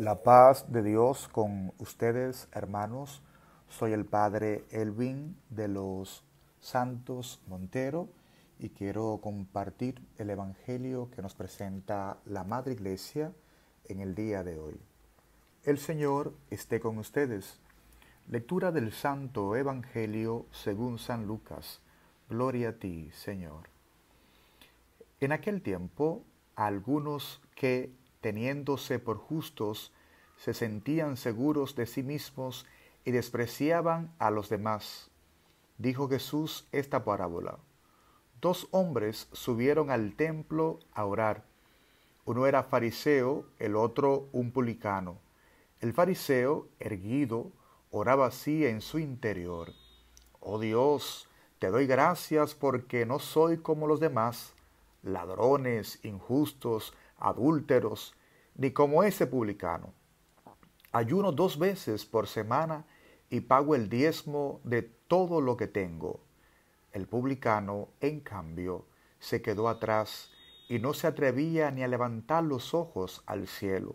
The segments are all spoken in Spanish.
La paz de Dios con ustedes, hermanos. Soy el padre Elvin de los Santos Montero y quiero compartir el Evangelio que nos presenta la Madre Iglesia en el día de hoy. El Señor esté con ustedes. Lectura del Santo Evangelio según San Lucas. Gloria a ti, Señor. En aquel tiempo, algunos que teniéndose por justos, se sentían seguros de sí mismos y despreciaban a los demás. Dijo Jesús esta parábola. Dos hombres subieron al templo a orar. Uno era fariseo, el otro un publicano. El fariseo, erguido, oraba así en su interior. Oh Dios, te doy gracias porque no soy como los demás, ladrones, injustos, adúlteros, ni como ese publicano. Ayuno dos veces por semana y pago el diezmo de todo lo que tengo. El publicano, en cambio, se quedó atrás y no se atrevía ni a levantar los ojos al cielo.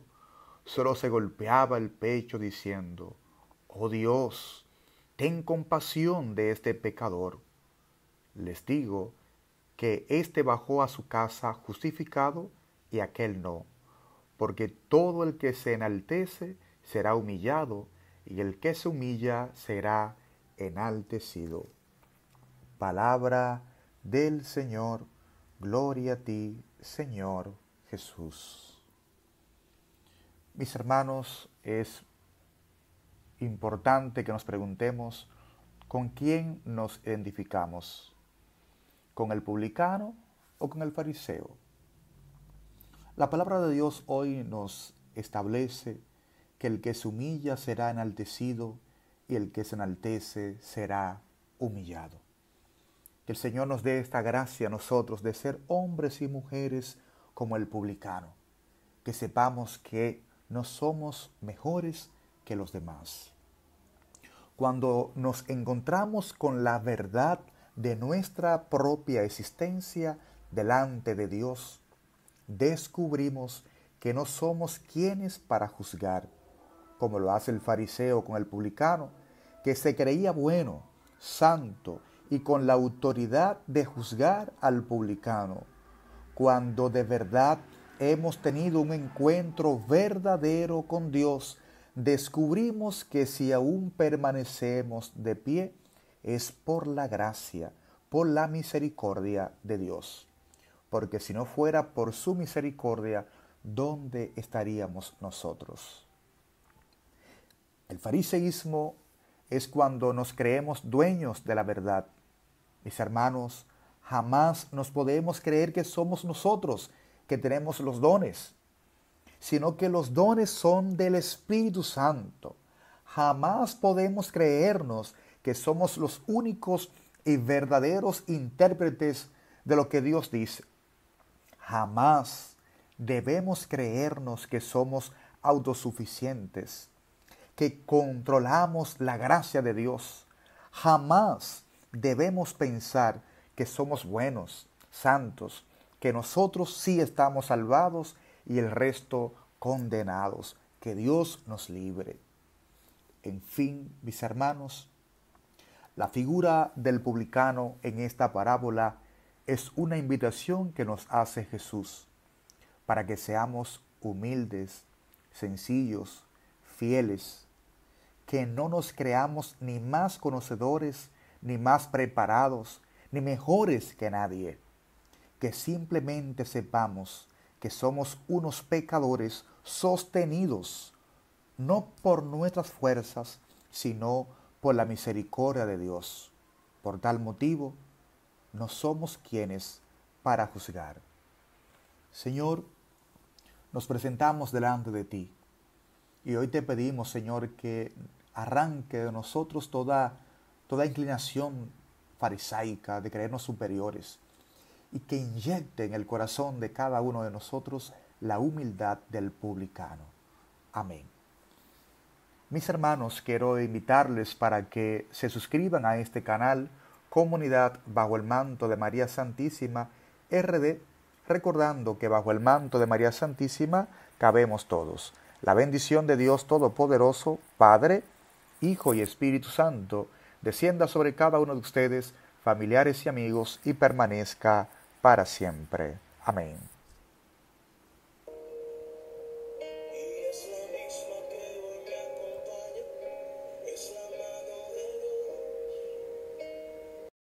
Solo se golpeaba el pecho diciendo, Oh Dios, ten compasión de este pecador. Les digo que éste bajó a su casa justificado y aquel no porque todo el que se enaltece será humillado, y el que se humilla será enaltecido. Palabra del Señor, gloria a ti, Señor Jesús. Mis hermanos, es importante que nos preguntemos con quién nos identificamos, con el publicano o con el fariseo la palabra de Dios hoy nos establece que el que se humilla será enaltecido y el que se enaltece será humillado. Que el Señor nos dé esta gracia a nosotros de ser hombres y mujeres como el publicano, que sepamos que no somos mejores que los demás. Cuando nos encontramos con la verdad de nuestra propia existencia delante de Dios, descubrimos que no somos quienes para juzgar, como lo hace el fariseo con el publicano, que se creía bueno, santo y con la autoridad de juzgar al publicano, cuando de verdad hemos tenido un encuentro verdadero con Dios, descubrimos que si aún permanecemos de pie, es por la gracia, por la misericordia de Dios porque si no fuera por su misericordia, ¿dónde estaríamos nosotros? El fariseísmo es cuando nos creemos dueños de la verdad. Mis hermanos, jamás nos podemos creer que somos nosotros que tenemos los dones, sino que los dones son del Espíritu Santo. Jamás podemos creernos que somos los únicos y verdaderos intérpretes de lo que Dios dice. Jamás debemos creernos que somos autosuficientes, que controlamos la gracia de Dios. Jamás debemos pensar que somos buenos, santos, que nosotros sí estamos salvados y el resto condenados. Que Dios nos libre. En fin, mis hermanos, la figura del publicano en esta parábola es una invitación que nos hace Jesús para que seamos humildes, sencillos, fieles, que no nos creamos ni más conocedores, ni más preparados, ni mejores que nadie, que simplemente sepamos que somos unos pecadores sostenidos, no por nuestras fuerzas, sino por la misericordia de Dios. Por tal motivo, no somos quienes para juzgar. Señor, nos presentamos delante de ti y hoy te pedimos, Señor, que arranque de nosotros toda, toda inclinación farisaica de creernos superiores y que inyecte en el corazón de cada uno de nosotros la humildad del publicano. Amén. Mis hermanos, quiero invitarles para que se suscriban a este canal comunidad bajo el manto de María Santísima, RD, recordando que bajo el manto de María Santísima cabemos todos. La bendición de Dios Todopoderoso, Padre, Hijo y Espíritu Santo, descienda sobre cada uno de ustedes, familiares y amigos, y permanezca para siempre. Amén.